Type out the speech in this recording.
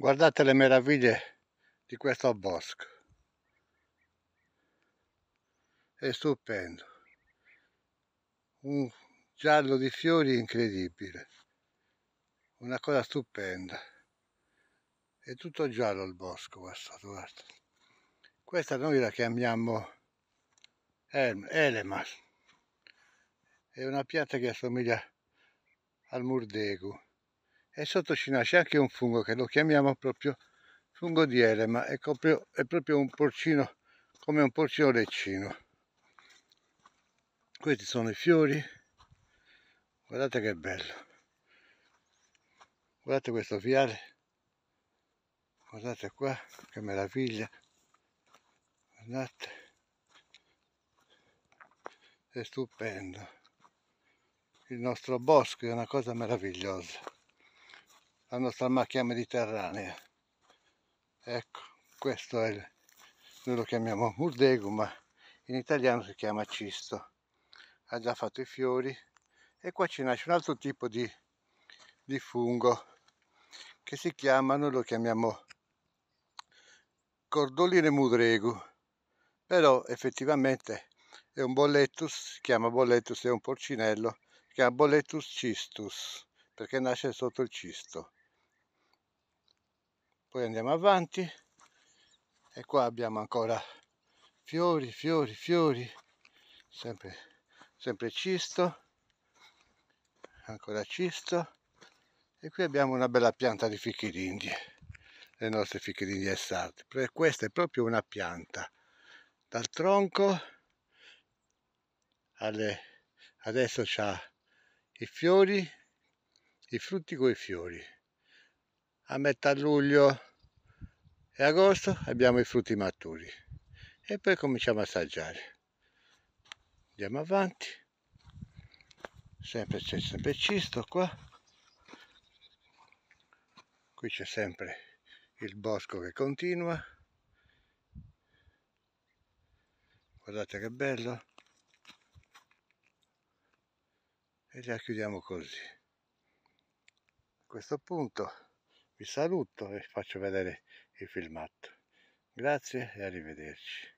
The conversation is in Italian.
guardate le meraviglie di questo bosco è stupendo un giallo di fiori incredibile una cosa stupenda è tutto giallo il bosco guardate, guardate. questa noi la chiamiamo elemas è una pianta che assomiglia al murdegu e sotto ci nasce anche un fungo che lo chiamiamo proprio fungo di elema, è proprio, è proprio un porcino come un porcino leccino. Questi sono i fiori, guardate che bello, guardate questo viale, guardate qua che meraviglia, guardate, è stupendo, il nostro bosco è una cosa meravigliosa la nostra macchia mediterranea ecco questo è il, noi lo chiamiamo murdego ma in italiano si chiama cisto ha già fatto i fiori e qua ci nasce un altro tipo di, di fungo che si chiama noi lo chiamiamo cordoline mudregu però effettivamente è un bollettus si chiama bollettus è un porcinello si chiama bollettus cistus perché nasce sotto il cisto poi andiamo avanti e qua abbiamo ancora fiori fiori fiori sempre, sempre cisto ancora cisto e qui abbiamo una bella pianta di fichi d'india le nostre fiche d'indie estate questa è proprio una pianta dal tronco alle, adesso ha i fiori i frutti con i fiori a metà luglio e agosto abbiamo i frutti maturi e poi cominciamo a assaggiare andiamo avanti sempre c'è sempre cisto qua qui c'è sempre il bosco che continua guardate che bello e la chiudiamo così a questo punto vi saluto e faccio vedere il filmato grazie e arrivederci